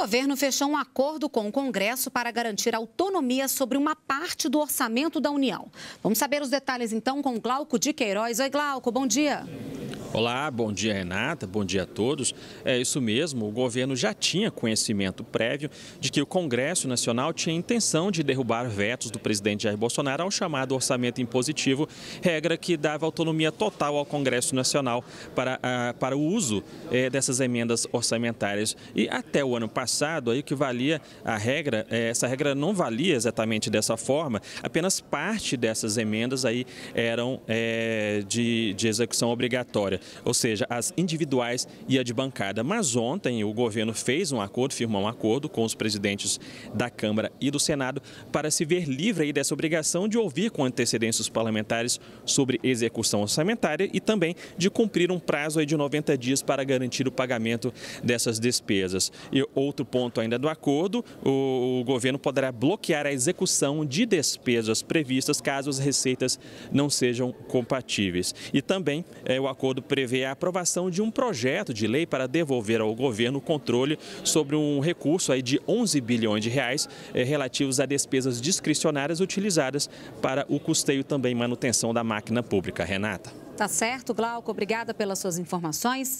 governo fechou um acordo com o Congresso para garantir autonomia sobre uma parte do orçamento da União. Vamos saber os detalhes então com Glauco de Queiroz. Oi, Glauco, bom dia. Olá, bom dia Renata, bom dia a todos. É isso mesmo, o governo já tinha conhecimento prévio de que o Congresso Nacional tinha intenção de derrubar vetos do presidente Jair Bolsonaro ao chamado orçamento impositivo, regra que dava autonomia total ao Congresso Nacional para, a, ah, para o uso é, dessas emendas orçamentárias. E até o ano passado, aí que valia a regra, é, essa regra não valia exatamente dessa forma, apenas parte dessas emendas aí eram é, de, de execução obrigatória ou seja, as individuais e a de bancada. Mas ontem o governo fez um acordo, firmou um acordo com os presidentes da Câmara e do Senado para se ver livre aí dessa obrigação de ouvir com antecedência os parlamentares sobre execução orçamentária e também de cumprir um prazo aí de 90 dias para garantir o pagamento dessas despesas. E outro ponto ainda do acordo, o, o governo poderá bloquear a execução de despesas previstas caso as receitas não sejam compatíveis. E também é, o acordo prevê a aprovação de um projeto de lei para devolver ao governo o controle sobre um recurso aí de 11 bilhões de reais eh, relativos a despesas discricionárias utilizadas para o custeio também manutenção da máquina pública. Renata. Tá certo, Glauco. Obrigada pelas suas informações.